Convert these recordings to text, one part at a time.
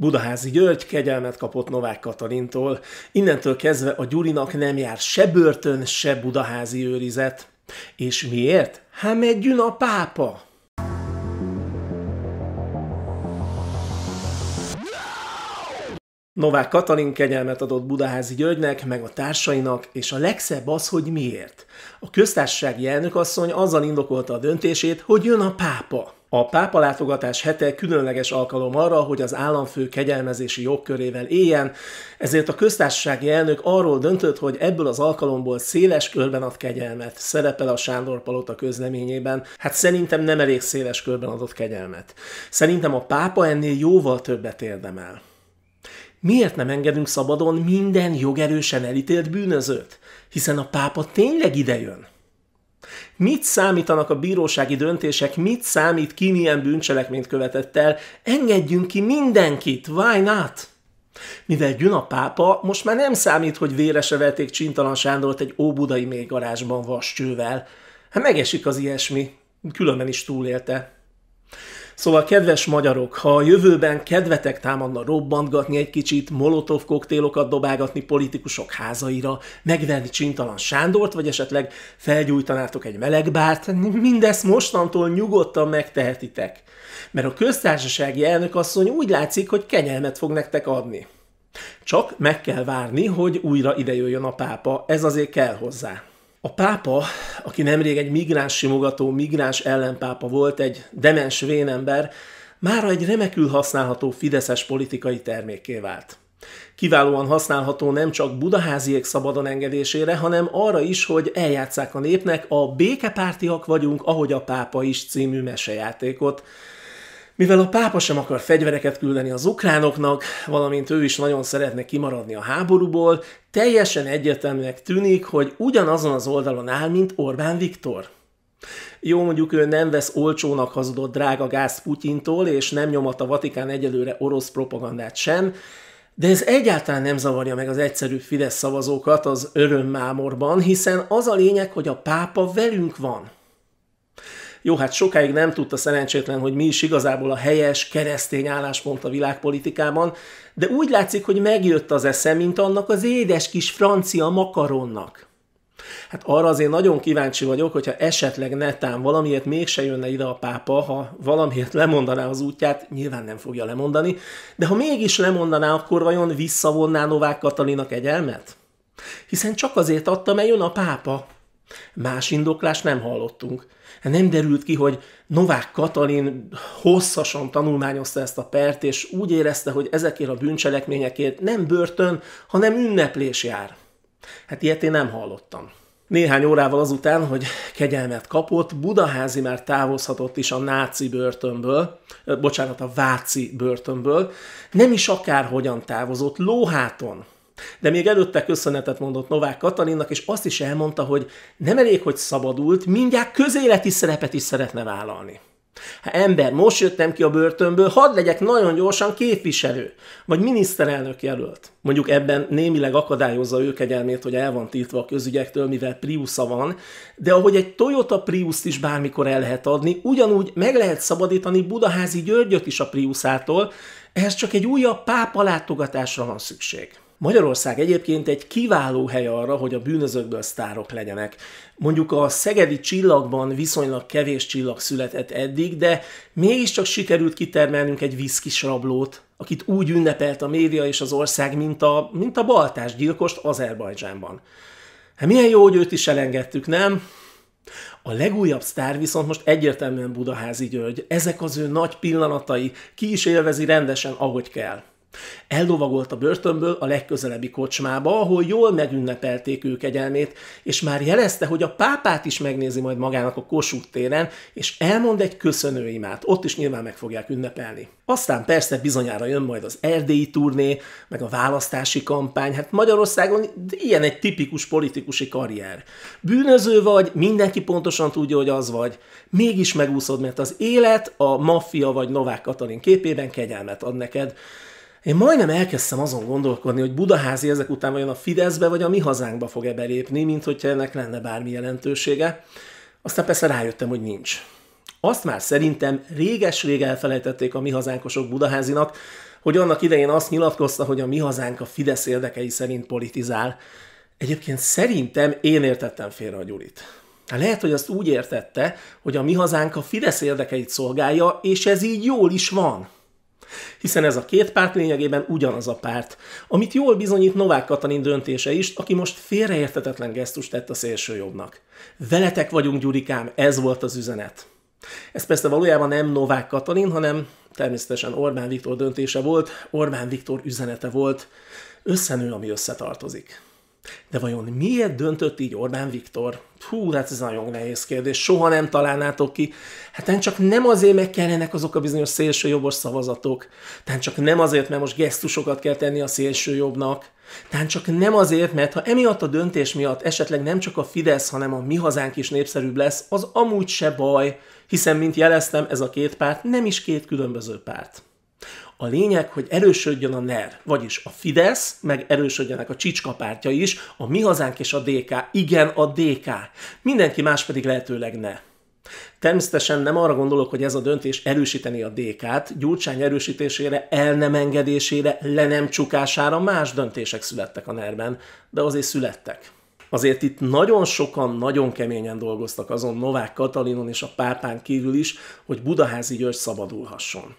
Budaházi György kegyelmet kapott Novák Katalintól. Innentől kezdve a Gyurinak nem jár se börtön, se budaházi őrizet. És miért? Hát mert a pápa! Novák Katalin kegyelmet adott Budaházi Györgynek, meg a társainak, és a legszebb az, hogy miért. A köztársasági elnökasszony azzal indokolta a döntését, hogy jön a pápa. A pápa látogatás hete különleges alkalom arra, hogy az államfő kegyelmezési jogkörével éljen, ezért a köztársasági elnök arról döntött, hogy ebből az alkalomból széles körben ad kegyelmet, szerepel a Sándor Palota közleményében. Hát szerintem nem elég széles körben adott kegyelmet. Szerintem a pápa ennél jóval többet érdemel. Miért nem engedünk szabadon minden jogerősen elítélt bűnözőt? Hiszen a pápa tényleg idejön. Mit számítanak a bírósági döntések, mit számít ki milyen bűncselekményt követett el? Engedjünk ki mindenkit, why not? Mivel Gyuna pápa most már nem számít, hogy véresre verték Csintalan Sándort egy óbudai mélygarázsban vascsővel. Hát megesik az ilyesmi, különben is túlélte. Szóval, kedves magyarok, ha a jövőben kedvetek támadna robbantgatni egy kicsit, molotov koktélokat dobálgatni politikusok házaira, megvenni csintalan Sándort, vagy esetleg felgyújtanátok egy melegbárt, mindezt mostantól nyugodtan megtehetitek. Mert a köztársasági elnökasszony úgy látszik, hogy kenyelmet fog nektek adni. Csak meg kell várni, hogy újra idejöjjön a pápa, ez azért kell hozzá. A pápa, aki nemrég egy migráns simogató, migráns ellenpápa volt, egy demens vénember, mára egy remekül használható fideszes politikai termékké vált. Kiválóan használható nem csak budaháziek szabadon engedésére, hanem arra is, hogy eljátszák a népnek a békepártiak vagyunk, ahogy a pápa is című mesejátékot, mivel a pápa sem akar fegyvereket küldeni az ukránoknak, valamint ő is nagyon szeretne kimaradni a háborúból, teljesen egyértelműnek tűnik, hogy ugyanazon az oldalon áll, mint Orbán Viktor. Jó, mondjuk ő nem vesz olcsónak hazudott drága gáz Putyintól, és nem nyomat a Vatikán egyelőre orosz propagandát sem, de ez egyáltalán nem zavarja meg az egyszerű Fidesz szavazókat az örömmámorban, hiszen az a lényeg, hogy a pápa velünk van – jó, hát sokáig nem tudta szerencsétlen, hogy mi is igazából a helyes keresztény álláspont a világpolitikában, de úgy látszik, hogy megjött az esze, mint annak az édes kis francia makaronnak. Hát arra azért nagyon kíváncsi vagyok, hogyha esetleg netán valamiért mégse jönne ide a pápa, ha valamiért lemondaná az útját, nyilván nem fogja lemondani, de ha mégis lemondaná, akkor vajon visszavonná Novák Katalinak egyelmet? Hiszen csak azért adta, mert jön a pápa. Más indoklást nem hallottunk. Nem derült ki, hogy Novák Katalin hosszasan tanulmányozta ezt a pert, és úgy érezte, hogy ezekért a bűncselekményekért nem börtön, hanem ünneplés jár. Hát ilyet én nem hallottam. Néhány órával azután, hogy kegyelmet kapott, Budaházi már távozhatott is a náci börtönből, bocsánat, a váci börtönből, nem is akárhogyan távozott, lóháton, de még előtte köszönetet mondott Novák Katalinnak, és azt is elmondta, hogy nem elég, hogy szabadult, mindjárt közéleti szerepet is szeretne vállalni. Ha ember, most jöttem ki a börtönből, hadd legyek nagyon gyorsan képviselő, vagy miniszterelnök jelölt. Mondjuk ebben némileg akadályozza ő kegyelmét, hogy el van tiltva a közügyektől, mivel Priusza van, de ahogy egy Toyota Priuszt is bármikor el lehet adni, ugyanúgy meg lehet szabadítani Budaházi Györgyöt is a Priuszától, ehhez csak egy újabb pápa látogatásra van szükség. Magyarország egyébként egy kiváló hely arra, hogy a bűnözőkből sztárok legyenek. Mondjuk a szegedi csillagban viszonylag kevés csillag született eddig, de mégiscsak sikerült kitermelnünk egy viszkis rablót, akit úgy ünnepelt a média és az ország, mint a, mint a baltás gyilkost Azerbajdzsánban. Hát milyen jó, hogy őt is elengedtük, nem? A legújabb sztár viszont most egyértelműen Budaházi György. Ezek az ő nagy pillanatai, ki is élvezi rendesen, ahogy kell. Ellovagolt a börtönből a legközelebbi kocsmába, ahol jól megünnepelték ő kegyelmét, és már jelezte, hogy a pápát is megnézi majd magának a Kossuth téren, és elmond egy köszönőimát, ott is nyilván meg fogják ünnepelni. Aztán persze bizonyára jön majd az erdélyi turné, meg a választási kampány, hát Magyarországon ilyen egy tipikus politikusi karrier. Bűnöző vagy, mindenki pontosan tudja, hogy az vagy, mégis megúszod, mert az élet a maffia vagy Novák Katalin képében kegyelmet ad neked. Én majdnem elkezdtem azon gondolkodni, hogy Budaházi ezek után vajon a Fideszbe vagy a mi hazánkba fog-e belépni, mint hogyha ennek lenne bármi jelentősége. Aztán persze rájöttem, hogy nincs. Azt már szerintem réges-rég elfelejtették a mi hazánkosok Budaházinak, hogy annak idején azt nyilatkozta, hogy a mi hazánk a Fidesz érdekei szerint politizál. Egyébként szerintem én értettem félre a Gyurit. Hát lehet, hogy azt úgy értette, hogy a mi hazánk a Fidesz érdekeit szolgálja, és ez így jól is van. Hiszen ez a két párt lényegében ugyanaz a párt, amit jól bizonyít Novák Katalin döntése is, aki most félreértetetlen gesztust tett a szélsőjobbnak. Veletek vagyunk, Gyurikám, ez volt az üzenet. Ez persze valójában nem Novák Katalin, hanem természetesen Orbán Viktor döntése volt, Orbán Viktor üzenete volt, összenő, ami összetartozik. De vajon miért döntött így Orbán Viktor? Hú, hát ez nagyon nehéz kérdés, soha nem találnátok ki. Hát nem csak nem azért, mert kellenek azok a bizonyos szélsőjobbos szavazatok, tehát csak nem azért, mert most gesztusokat kell tenni a szélsőjobbnak, tehát csak nem azért, mert ha emiatt a döntés miatt esetleg nem csak a Fidesz, hanem a mi hazánk is népszerűbb lesz, az amúgy se baj, hiszen, mint jeleztem, ez a két párt nem is két különböző párt. A lényeg, hogy erősödjön a NER, vagyis a Fidesz, meg erősödjenek a Csicska pártja is, a Mi Hazánk és a DK, igen, a DK. Mindenki más pedig lehetőleg ne. Természetesen nem arra gondolok, hogy ez a döntés erősíteni a DK-t, Gyurcsány erősítésére, el nem engedésére, le nem csukására más döntések születtek a ner de azért születtek. Azért itt nagyon sokan nagyon keményen dolgoztak azon Novák Katalinon és a pápán kívül is, hogy Budaházi György szabadulhasson.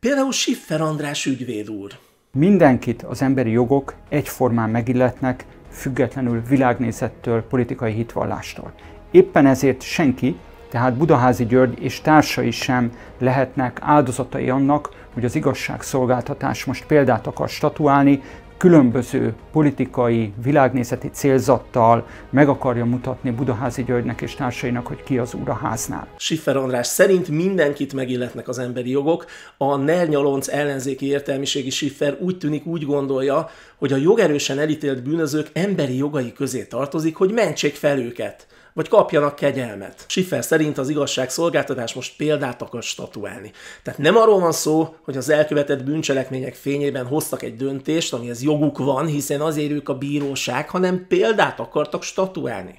Például Siffer András ügyvéd úr. Mindenkit az emberi jogok egyformán megilletnek, függetlenül világnézettől, politikai hitvallástól. Éppen ezért senki, tehát Budaházi György és társai sem lehetnek áldozatai annak, hogy az igazságszolgáltatás most példát akar statuálni, különböző politikai, világnézeti célzattal meg akarja mutatni Budaházi Györgynek és társainak, hogy ki az úr a háznál. Siffer András szerint mindenkit megilletnek az emberi jogok. A Nernyalonc ellenzéki értelmiségi Siffer úgy tűnik, úgy gondolja, hogy a jogerősen elítélt bűnözők emberi jogai közé tartozik, hogy mentsék fel őket vagy kapjanak kegyelmet. Schiffer szerint az igazságszolgáltatás most példát akar statuálni. Tehát nem arról van szó, hogy az elkövetett bűncselekmények fényében hoztak egy döntést, amihez joguk van, hiszen azért ők a bíróság, hanem példát akartak statuálni.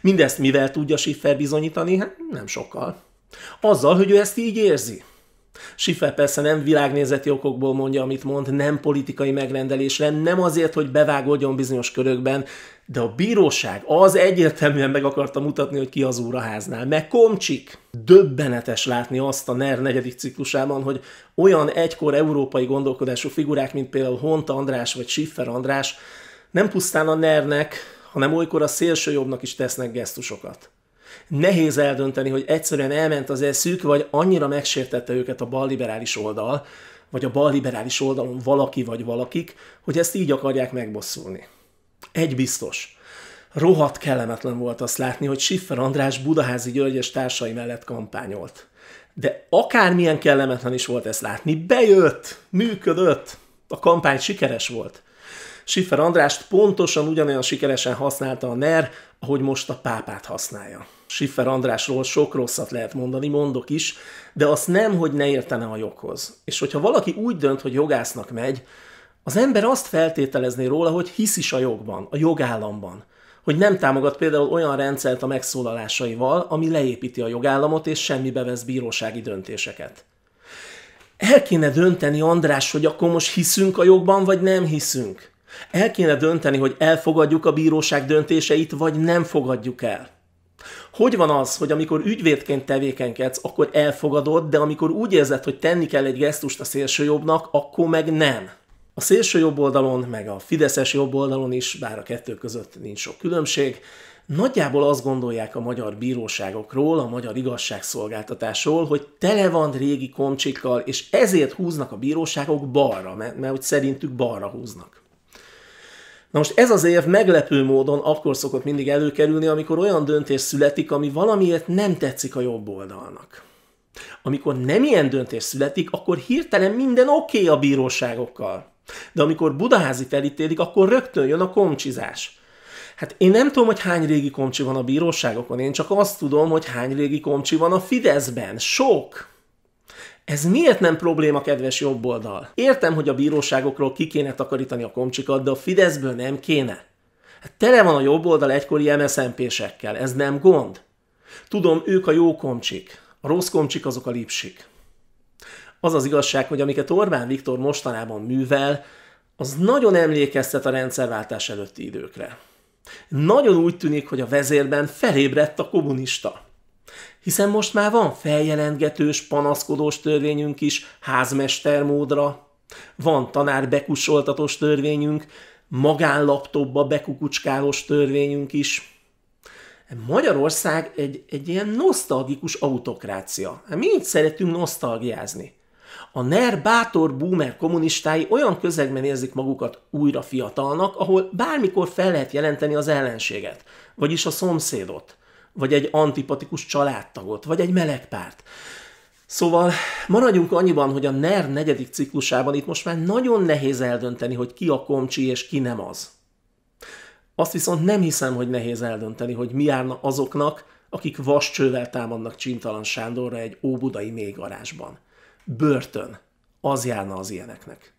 Mindezt mivel tudja Schiffer bizonyítani? Hát nem sokkal. Azzal, hogy ő ezt így érzi. Schiffer persze nem világnézeti okokból mondja, amit mond, nem politikai megrendelésre, nem azért, hogy bevágódjon bizonyos körökben, de a bíróság az egyértelműen meg akarta mutatni, hogy ki az úraháznál. Meg komcsik! Döbbenetes látni azt a NER negyedik ciklusában, hogy olyan egykor európai gondolkodású figurák, mint például Honta András vagy Schiffer András, nem pusztán a NER-nek, hanem olykor a szélsőjobbnak is tesznek gesztusokat nehéz eldönteni, hogy egyszerűen elment az eszük, vagy annyira megsértette őket a balliberális oldal, vagy a balliberális oldalon valaki vagy valakik, hogy ezt így akarják megbosszulni. Egy biztos. Rohadt kellemetlen volt azt látni, hogy Siffer András Budaházi Györgyes társai mellett kampányolt. De akármilyen kellemetlen is volt ezt látni, bejött, működött, a kampány sikeres volt. Siffer Andrást pontosan ugyanolyan sikeresen használta a NER, ahogy most a pápát használja. Siffer Andrásról sok rosszat lehet mondani, mondok is, de azt nem, hogy ne értene a joghoz. És hogyha valaki úgy dönt, hogy jogásznak megy, az ember azt feltételezné róla, hogy hisz is a jogban, a jogállamban. Hogy nem támogat például olyan rendszert a megszólalásaival, ami leépíti a jogállamot és semmibe vesz bírósági döntéseket. El kéne dönteni, András, hogy akkor most hiszünk a jogban, vagy nem hiszünk. El kéne dönteni, hogy elfogadjuk a bíróság döntéseit, vagy nem fogadjuk el. Hogy van az, hogy amikor ügyvédként tevékenykedsz, akkor elfogadod, de amikor úgy érzed, hogy tenni kell egy gesztust a szélsőjobbnak, akkor meg nem? A szélső jobb oldalon, meg a fideszes jobb oldalon is, bár a kettő között nincs sok különbség, nagyjából azt gondolják a magyar bíróságokról, a magyar igazságszolgáltatásról, hogy tele van régi komcsikkal, és ezért húznak a bíróságok balra, mert, mert hogy szerintük balra húznak. Na most ez az év meglepő módon akkor szokott mindig előkerülni, amikor olyan döntés születik, ami valamiért nem tetszik a jobb oldalnak. Amikor nem ilyen döntés születik, akkor hirtelen minden oké okay a bíróságokkal. De amikor Budaházi felítélik, akkor rögtön jön a komcsizás. Hát én nem tudom, hogy hány régi komcsi van a bíróságokon, én csak azt tudom, hogy hány régi komcsi van a Fideszben. Sok! Ez miért nem probléma, kedves jobboldal? Értem, hogy a bíróságokról ki kéne takarítani a komcsikat, de a Fideszből nem kéne. Hát tele van a jobboldal egykori MSZMP-sekkel, ez nem gond. Tudom, ők a jó komcsik, a rossz komcsik azok a lipsik. Az az igazság, hogy amiket Orbán Viktor mostanában művel, az nagyon emlékeztet a rendszerváltás előtti időkre. Nagyon úgy tűnik, hogy a vezérben felébredt a kommunista hiszen most már van feljelentgetős, panaszkodós törvényünk is házmester módra, van tanár bekusoltatós törvényünk, magánlaptopba bekukucskálós törvényünk is. Magyarország egy, egy ilyen nosztalgikus autokrácia. Hát mi így szeretünk nosztalgiázni. A NER bátor boomer kommunistái olyan közegben érzik magukat újra fiatalnak, ahol bármikor fel lehet jelenteni az ellenséget, vagyis a szomszédot – vagy egy antipatikus családtagot, vagy egy meleg párt. Szóval maradjunk annyiban, hogy a NER negyedik ciklusában itt most már nagyon nehéz eldönteni, hogy ki a komcsi és ki nem az. Azt viszont nem hiszem, hogy nehéz eldönteni, hogy mi járna azoknak, akik vascsővel támadnak Csintalan Sándorra egy óbudai mélygarázsban. Börtön. Az járna az ilyeneknek.